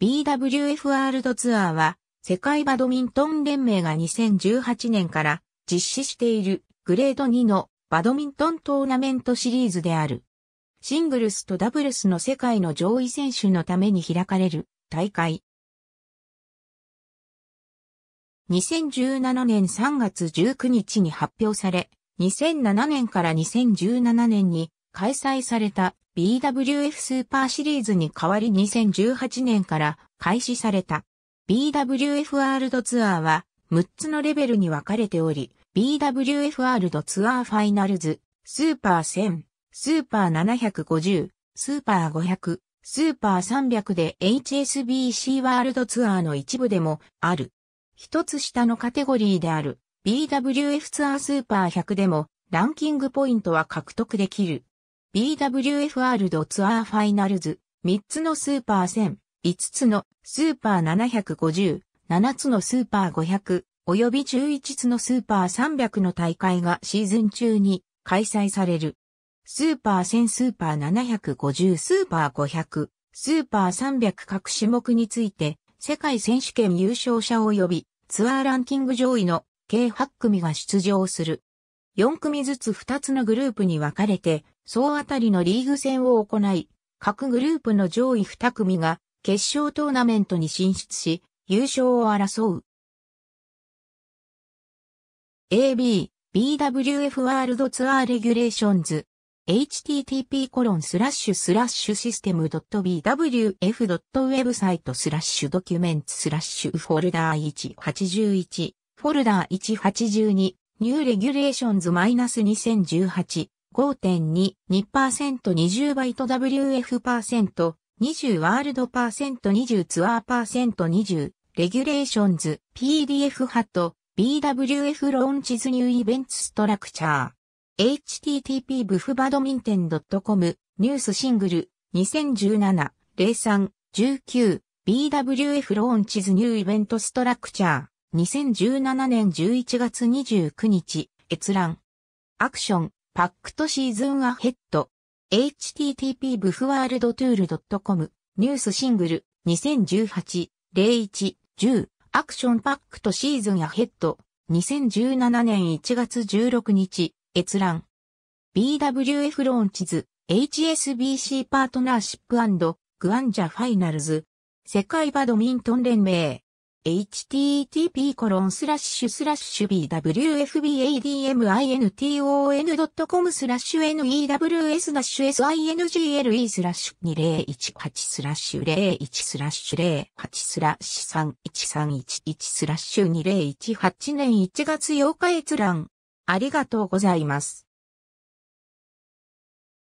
BWF ワールドツアーは、世界バドミントン連盟が2018年から実施しているグレード2のバドミントントーナメントシリーズである。シングルスとダブルスの世界の上位選手のために開かれる大会。2017年3月19日に発表され、2007年から2017年に開催された BWF スーパーシリーズに代わり2018年から開始された。BWF ワールドツアーは6つのレベルに分かれており、BWF ワールドツアーファイナルズ、スーパー1000、スーパー750、スーパー500、スーパー300で HSBC ワールドツアーの一部でもある。一つ下のカテゴリーである BWF ツアースーパー100でもランキングポイントは獲得できる。BWF r ドツアーファイナルズ、3つのスーパー1000、5つのスーパー750、7つのスーパー500、及び11つのスーパー300の大会がシーズン中に開催される。スーパー1000スーパー750スーパー500、スーパー300各種目について世界選手権優勝者及びツアーランキング上位の計8組が出場する。4組ずつ2つのグループに分かれて、総当たりのリーグ戦を行い、各グループの上位2組が決勝トーナメントに進出し、優勝を争う。AB、BWF ワールドツアーレギュレーションズ、http コロンスラッシュスラッシュシステム .bwf.website スラッシュドキュメンツスラッシュフォルダー181、フォルダー182、ニューレギュレーションズ -2018、5.2、2%、20バイト WF%、20ワールドパーセント20ツアーパーセント20レギュレーションズ PDF ハット BWF ローンチズニューイベントストラクチャー http ブフバドミンテン .com ニュースシングル2017-03-19 BWF ローンチズニューイベントストラクチャー2017年11月29日、閲覧。アクション、パックとシーズンアヘッド。http ブフワールドトゥール .com ニュースシングル2018-01-10アクションパックとシーズンアヘッド2017年1月16日閲覧 BWF ローンチズ HSBC パートナーシップグアンジャファイナルズ世界バドミントン連盟 http bwfbadminton.com スラッシュ news-single スラッシュ2018スラッシュ01スラッシュ08スラッシュ31311スラッシュ2018年1月8日閲覧。ありがとうございます。